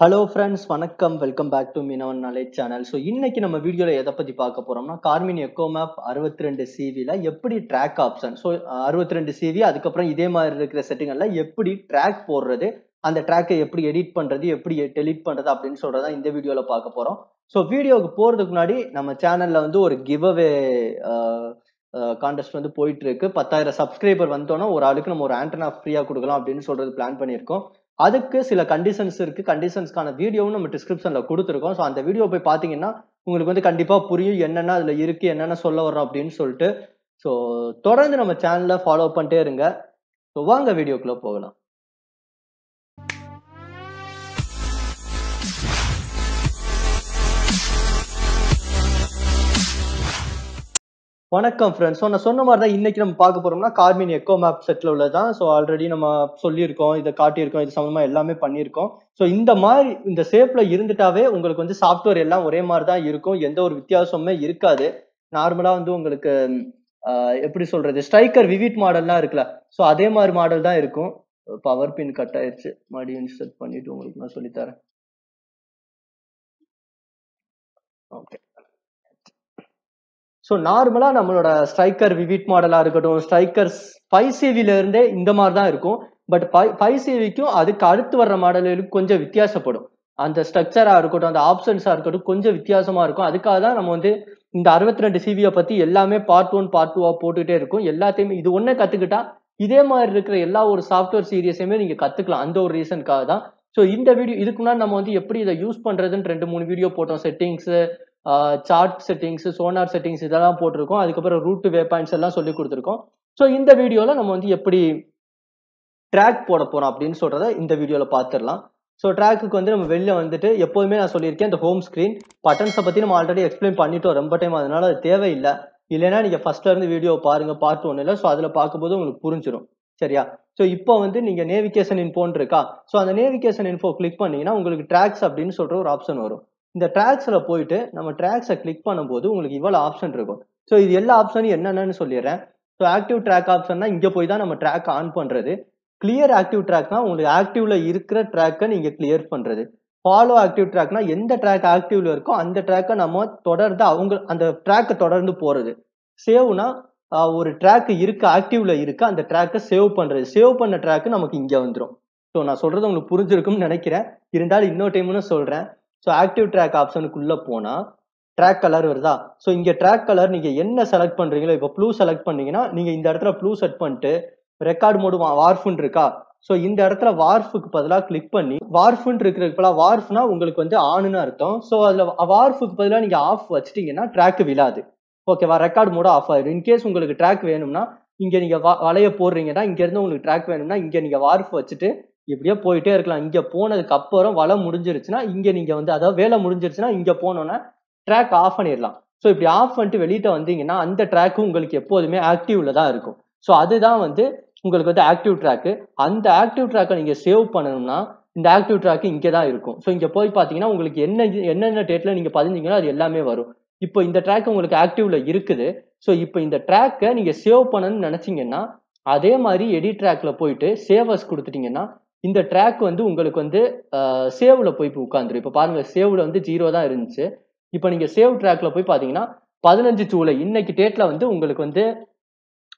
hello friends வணக்கம் welcome back to Meenavan knowledge channel so இன்னைக்கு நம்ம வீடியோவில் எதை பற்றி பார்க்க போகிறோம்னா கார்மின் எக்கோ மேப் அறுபத்தி ரெண்டு சிவியில் எப்படி ட்ராக் ஆப்ஷன் ஸோ அறுபத்தி ரெண்டு சிவி அதுக்கப்புறம் இதே மாதிரி இருக்கிற செட்டிங்கெல்லாம் எப்படி ட்ராக் போடுறது அந்த ட்ராக்கை எப்படி எடிட் பண்ணுறது எப்படி டெலிட் பண்ணுறது அப்படின்னு சொல்கிறதா இந்த வீடியோவில் பார்க்க போகிறோம் ஸோ வீடியோவுக்கு போகிறதுக்கு முன்னாடி நம்ம சேனலில் வந்து ஒரு கிவ் அவே கான்டெஸ்ட் வந்து போயிட்டு இருக்கு பத்தாயிரம் சப்ஸ்கிரைபர் வந்தோன்னா ஒரு ஆளுக்கு நம்ம ஒரு ஆண்டனா ஃப்ரீயாக கொடுக்கலாம் அப்படின்னு சொல்றது பிளான் பண்ணியிருக்கோம் அதுக்கு சில கண்டிஷன்ஸ் இருக்கு கண்டிஷன்ஸ்க்கான வீடியோவும் நம்ம டிஸ்கிரிப்ஷன்ல கொடுத்துருக்கோம் ஸோ அந்த வீடியோ போய் பார்த்தீங்கன்னா உங்களுக்கு வந்து கண்டிப்பாக புரியும் என்னென்ன அதில் இருக்கு என்னென்ன சொல்ல வரோம் அப்படின்னு சொல்லிட்டு ஸோ தொடர்ந்து நம்ம சேனலை ஃபாலோ பண்ணிட்டே இருங்க ஸோ வாங்க வீடியோக்குள்ள போகலாம் வணக்கம் ஃப்ரெண்ட்ஸ் ஸோ நான் சொன்ன மாதிரி தான் இன்றைக்கி நம்ம பார்க்க போகிறோம்னா கார்மின் எக்கோ மேப் செட்டில் உள்ளதான் ஸோ ஆல்ரெடி நம்ம சொல்லியிருக்கோம் இதை காட்டியிருக்கோம் இது சம்மந்தமாக எல்லாமே பண்ணியிருக்கோம் ஸோ இந்த மாதிரி இந்த ஷேப்பில் இருந்துட்டாவே உங்களுக்கு வந்து சாஃப்ட்வேர் எல்லாம் ஒரே மாதிரி தான் இருக்கும் எந்த ஒரு வித்தியாசமுமே இருக்காது நார்மலாக வந்து உங்களுக்கு எப்படி சொல்கிறது ஸ்ட்ரைக்கர் விவிட் மாடல்லாம் இருக்குல்ல ஸோ அதே மாதிரி மாடல் தான் இருக்கும் பவர் பின் கட் ஆயிடுச்சு மறுபடியும் செட் பண்ணிவிட்டு உங்களுக்கு நான் சொல்லித்தரேன் ஓகே ஸோ நார்மலாக நம்மளோட ஸ்ட்ரைக்கர் விவிட் மாடலாக இருக்கட்டும் ஸ்ட்ரைக்கர்ஸ் ஃபைவ் சிவிலேருந்தே இந்த மாதிரி தான் இருக்கும் பட் ஃபை ஃபைவ் சிவிக்கும் அதுக்கு அடுத்து வர்ற மாடல்களுக்கு கொஞ்சம் வித்தியாசப்படும் அந்த ஸ்ட்ரக்சராக இருக்கட்டும் அந்த ஆப்ஷன்ஸாக இருக்கட்டும் கொஞ்சம் வித்தியாசமாக இருக்கும் அதுக்காக தான் நம்ம வந்து இந்த அறுபத்தி ரெண்டு சிவியை பற்றி எல்லாமே பார்ட் ஒன் பார்ட் டூவாக போட்டுகிட்டே இருக்கும் எல்லாத்தையுமே இது ஒன்றே கற்றுக்கிட்டா இதே மாதிரி இருக்கிற எல்லா ஒரு சாஃப்ட்வேர் சீரியஸையுமே நீங்கள் கற்றுக்கலாம் அந்த ஒரு ரீசனுக்காக தான் ஸோ இந்த வீடியோ இதுக்கு முன்னாடி நம்ம வந்து எப்படி இதை யூஸ் பண்ணுறதுன்னு ரெண்டு மூணு வீடியோ போட்டோம் settings chart settings sonar settings இதெல்லாம் போட்டிருக்கோம் அதுக்கப்புறம் ரூட் வே பாயிண்ட்ஸ் எல்லாம் சொல்லி கொடுத்துருக்கோம் ஸோ இந்த வீடியோவில் நம்ம வந்து எப்படி ட்ராக் போட போகிறோம் அப்படின்னு சொல்கிறத இந்த வீடியோவில் பார்த்துடலாம் ஸோ ட்ராக்குக்கு வந்து நம்ம வெளில வந்துட்டு எப்போதுமே நான் சொல்லியிருக்கேன் இந்த ஹோம் ஸ்க்ரீன் பட்டன்ஸை பற்றி நம்ம ஆல்ரெடி எக்ஸ்பிளைன் பண்ணிட்டோம் ரொம்ப டைம் அதனால அது தேவையில்லை இல்லைன்னா நீங்கள் ஃபஸ்ட்லேருந்து இருந்து வீடியோ பாருங்கள் பார்ட் இல்லை ஸோ அதில் பார்க்கும்போது உங்களுக்கு புரிஞ்சிடும் சரியா ஸோ இப்போ வந்து நீங்கள் நேவிகேஷன் இன்ஃபோன் இருக்கா ஸோ அந்த நேவிகேஷன் இன்ஃபோ கிளிக் பண்ணீங்கன்னா உங்களுக்கு ட்ராக்ஸ் அப்படின்னு சொல்கிற ஒரு ஆப்ஷன் வரும் இந்த ட்ராக்ஸில் போயிட்டு நம்ம ட்ராக்ஸை கிளிக் பண்ணும்போது உங்களுக்கு இவ்வளோ ஆப்ஷன் இருக்கும் ஸோ இது எல்லா ஆப்ஷனும் என்னென்னு சொல்லிடுறேன் ஸோ ஆக்டிவ் ட்ராக் ஆப்ஷன்னா இங்கே போய் தான் நம்ம ட்ராக் ஆன் பண்ணுறது கிளியர் ஆக்டிவ் ட்ராக்னா உங்களுக்கு ஆக்டிவில் இருக்கிற ட்ராக்கை நீங்கள் கிளியர் பண்ணுறது ஃபாலோ ஆக்டிவ் ட்ராக்னா எந்த ட்ராக் ஆக்டிவ்ல இருக்கோ அந்த ட்ராக்கை நம்ம தொடர்ந்து அவங்க அந்த ட்ராக்கை தொடர்ந்து போகிறது சேவ்னா ஒரு ட்ராக் இருக்க ஆக்டிவ்ல இருக்குது அந்த ட்ராக்கை சேவ் பண்ணுறது சேவ் பண்ண ட்ராக்கு நமக்கு இங்கே வந்துடும் ஸோ நான் சொல்கிறது உங்களுக்கு புரிஞ்சிருக்கும்னு நினைக்கிறேன் இருந்தாலும் இன்னொரு டைம்னு சொல்கிறேன் ஸோ ஆக்டிவ் ட்ராக் ஆப்ஷனுக்குள்ளே போனால் ட்ராக் கலர் வருதா ஸோ இங்கே ட்ராக் கலர் நீங்கள் என்ன செலக்ட் பண்ணுறீங்களோ இப்போ ப்ளூ செலக்ட் பண்ணீங்கன்னா நீங்கள் இந்த இடத்துல ப்ளூ செட் பண்ணிட்டு ரெக்கார்ட் மோடு வார்ஃபுன் இருக்கா ஸோ இந்த இடத்துல வார்ஃபுக்கு பதிலாக கிளிக் பண்ணி வார்ஃபுன் இருக்கிறதுக்கு வார்ஃப்னா உங்களுக்கு வந்து ஆனுன்னு அர்த்தம் ஸோ அதில் வார்ஃபுக்கு பதிலாக நீங்கள் ஆஃப் வச்சிட்டிங்கன்னா ட்ராக் விழாது ஓகேவா ரெக்கார்ட் மோடு ஆஃப் ஆயிடும் இன்கேஸ் உங்களுக்கு ட்ராக் வேணும்னா இங்கே நீங்கள் வ வலையை போடுறீங்கன்னா இங்கேருந்து உங்களுக்கு ட்ராக் வேணும்னா இங்கே நீங்கள் வார்ஃப் வச்சுட்டு இப்படியே போயிட்டே இருக்கலாம் இங்க போனதுக்கு அப்புறம் வலை முடிஞ்சிருச்சுன்னா இங்க நீங்க வந்து அதாவது வேலை முடிஞ்சிருச்சுன்னா இங்க போனோன்னா ட்ராக் ஆஃப் பண்ணிடலாம் ஸோ இப்படி ஆஃப் பண்ணிட்டு வெளியிட்ட வந்தீங்கன்னா அந்த ட்ராக்கும் உங்களுக்கு எப்போதுமே ஆக்டிவ்ல தான் இருக்கும் ஸோ அதுதான் வந்து உங்களுக்கு வந்து ஆக்டிவ் ட்ராக்கு அந்த ஆக்டிவ் ட்ராக்கை நீங்கள் சேவ் பண்ணணும்னா இந்த ஆக்டிவ் ட்ராக்கு இங்கே தான் இருக்கும் ஸோ இங்கே போய் பார்த்தீங்கன்னா உங்களுக்கு என்ன என்னென்ன டேட்டில் நீங்கள் பதிஞ்சிங்கன்னா அது எல்லாமே வரும் இப்போ இந்த ட்ராக் உங்களுக்கு ஆக்டிவ்ல இருக்குது ஸோ இப்போ இந்த ட்ராக்கை நீங்கள் சேவ் பண்ணணும்னு நினச்சிங்கன்னா அதே மாதிரி எடி ட்ராக்ல போயிட்டு சேவஸ் கொடுத்துட்டீங்கன்னா இந்த ட்ராக் வந்து உங்களுக்கு வந்து சேவில் போய் உட்காந்துரும் இப்போ பாருங்க சேவ்ல வந்து ஜீரோ தான் இருந்துச்சு இப்போ நீங்கள் சேவ் ட்ராக்ல போய் பார்த்தீங்கன்னா பதினஞ்சு ஜூலை இன்னைக்கு டேட்ல வந்து உங்களுக்கு வந்து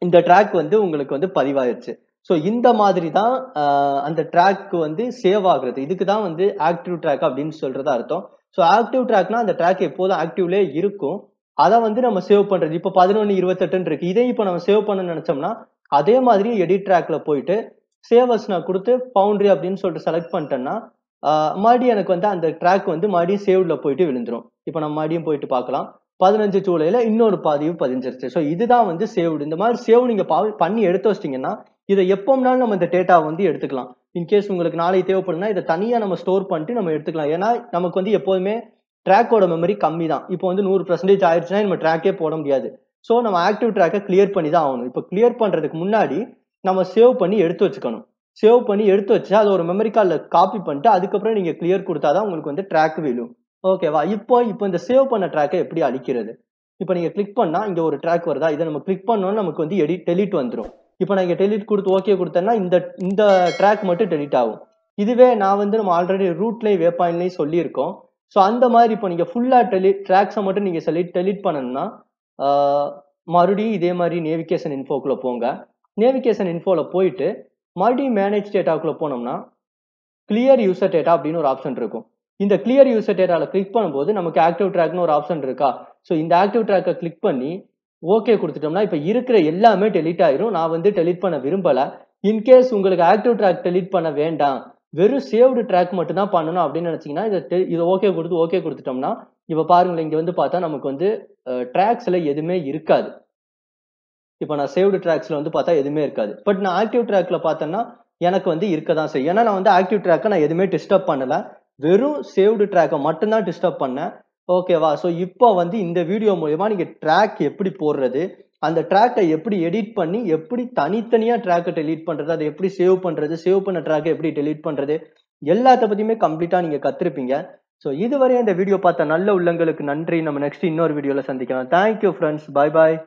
இந்த ட்ராக் வந்து உங்களுக்கு வந்து பதிவாயிருச்சு ஸோ இந்த மாதிரி தான் அந்த ட்ராக்கு வந்து சேவ் ஆகுறது இதுக்கு தான் வந்து ஆக்டிவ் ட்ராக் அப்படின்னு சொல்றதா அர்த்தம் ஸோ ஆக்டிவ் ட்ராக்னா அந்த ட்ராக் எப்போதும் ஆக்டிவ்லே இருக்கும் அதை வந்து நம்ம சேவ் பண்றது இப்போ பதினொன்று இருபத்தெட்டுன்னு இருக்கு இதே இப்போ நம்ம சேவ் பண்ண நினைச்சோம்னா அதே மாதிரி எடிட் ட்ராக்ல போயிட்டு சேவர்ஸ் நான் கொடுத்து பவுண்ட்ரி அப்படின்னு சொல்லிட்டு செலக்ட் பண்ணிட்டேன்னா மறுபடியும் எனக்கு வந்து அந்த ட்ராக் வந்து மறுபடியும் சேவ்ல போயிட்டு விழுந்துடும் இப்போ நம்ம மறுபடியும் போயிட்டு பார்க்கலாம் பதினஞ்சு ஜூலையில் இன்னொரு பாதியும் பதிஞ்சிருச்சு ஸோ இதுதான் வந்து சேவ்டு இந்த மாதிரி சேவ் நீங்கள் பண்ணி எடுத்து வச்சிட்டிங்கன்னா இதை எப்போம்னாலும் நம்ம இந்த டேட்டா வந்து எடுத்துக்கலாம் இன்கேஸ் உங்களுக்கு நாளைக்கு தேவைப்படுதுன்னா இதை தனியாக நம்ம ஸ்டோர் பண்ணிட்டு நம்ம எடுத்துக்கலாம் ஏன்னா நமக்கு வந்து எப்போதுமே ட்ராக்கோட மெமரி கம்மி தான் இப்போ வந்து நூறு பர்சன்டேஜ் ஆயிடுச்சுன்னா நம்ம ட்ராக்கே போட முடியாது ஸோ நம்ம ஆக்டிவ் ட்ராக்கை கிளியர் பண்ணி தான் ஆகணும் இப்போ கிளியர் பண்ணுறதுக்கு முன்னாடி நம்ம சேவ் பண்ணி எடுத்து வச்சுக்கணும் சேவ் பண்ணி எடுத்து வச்சு அதை ஒரு மெமரி கார்டில் காப்பி பண்ணிட்டு அதுக்கப்புறம் நீங்கள் கிளியர் கொடுத்தா தான் உங்களுக்கு வந்து ட்ராக் விழும் ஓகேவா இப்போ இப்போ இந்த சேவ் பண்ண ட்ராக்கை எப்படி அழிக்கிறது இப்போ நீங்கள் கிளிக் பண்ணால் இங்கே ஒரு ட்ராக் வருதா இதை நம்ம கிளிக் பண்ணோன்னு நமக்கு வந்து எடிட் டெலிட் வந்துடும் இப்போ நான் இங்கே டெலிட் கொடுத்து ஓகே கொடுத்தேன்னா இந்த இந்த ட்ராக் மட்டும் டெலிட் ஆகும் இதுவே நான் வந்து நம்ம ஆல்ரெடி ரூட்லேயும் வேப்பாயின்லேயும் சொல்லியிருக்கோம் ஸோ அந்த மாதிரி இப்போ நீங்கள் ஃபுல்லாக டெலிட் ட்ராக்ஸை மட்டும் நீங்கள் செலிட் டெலிட் பண்ணணும்னா மறுபடியும் இதே மாதிரி நேவிகேஷன் இன்ஃபோக்குள்ளே போங்க நேவிகேஷன் இன்ஃபோவில் போயிட்டு மறுபடியும் மேனேஜ் டேட்டாவுக்குள்ளே போனோம்னா கிளியர் யூசர் டேட்டா அப்படின்னு ஒரு ஆப்ஷன் இருக்கும் இந்த கிளியர் யூசர் டேட்டாவில் கிளிக் பண்ணும்போது நமக்கு ஆக்டிவ் ட்ராக்னு ஒரு ஆப்ஷன் இருக்கா ஸோ இந்த ஆக்டிவ் ட்ராக்கை கிளிக் பண்ணி ஓகே கொடுத்துட்டோம்னா இப்போ இருக்கிற எல்லாமே டெலிட் ஆயிரும் நான் வந்து டெலிட் பண்ண விரும்பலை இன்கேஸ் உங்களுக்கு ஆக்டிவ் ட்ராக் டெலிட் பண்ண வேண்டாம் வெறும் சேவ்டு ட்ராக் மட்டும் தான் பண்ணணும் அப்படின்னு நினச்சிங்கன்னா இதை இதை ஓகே கொடுத்து ஓகே கொடுத்துட்டோம்னா இப்போ பாருங்களேன் இங்கே வந்து பார்த்தா நமக்கு வந்து ட்ராக்ஸில் எதுவுமே இருக்காது இப்போ நான் சேவ்டு ட்ராக்ஸில் வந்து பார்த்தா எதுவுமே இருக்காது பட் நான் ஆக்டிவ் ட்ராக்ல பார்த்தேன்னா எனக்கு வந்து இருக்க தான் செய்யும் ஏன்னா நான் வந்து ஆக்டிவ் ட்ராக்கை நான் எதுவுமே டிஸ்டர்ப் பண்ணல வெறும் சேவ்டு ட்ராக்கை மட்டும்தான் டிஸ்டர்ப் பண்ணேன் ஓகேவா ஸோ இப்போ வந்து இந்த வீடியோ மூலயமா நீங்கள் ட்ராக் எப்படி போடுறது அந்த ட்ராக்கை எப்படி எடிட் பண்ணி எப்படி தனித்தனியாக ட்ராக்கை டெலீட் பண்ணுறது அதை எப்படி சேவ் பண்ணுறது சேவ் பண்ண ட்ராக்கை எப்படி டெலீட் பண்ணுறது எல்லாத்த பற்றியுமே கம்ப்ளீட்டாக நீங்கள் கற்றுருப்பீங்க ஸோ இதுவரை இந்த வீடியோ பார்த்த நல்ல உள்ளங்களுக்கு நன்றி நம்ம நெக்ஸ்ட் இன்னொரு வீடியோவில் சந்திக்கலாம் தேங்க்யூ ஃப்ரெண்ட்ஸ் பாய் பாய்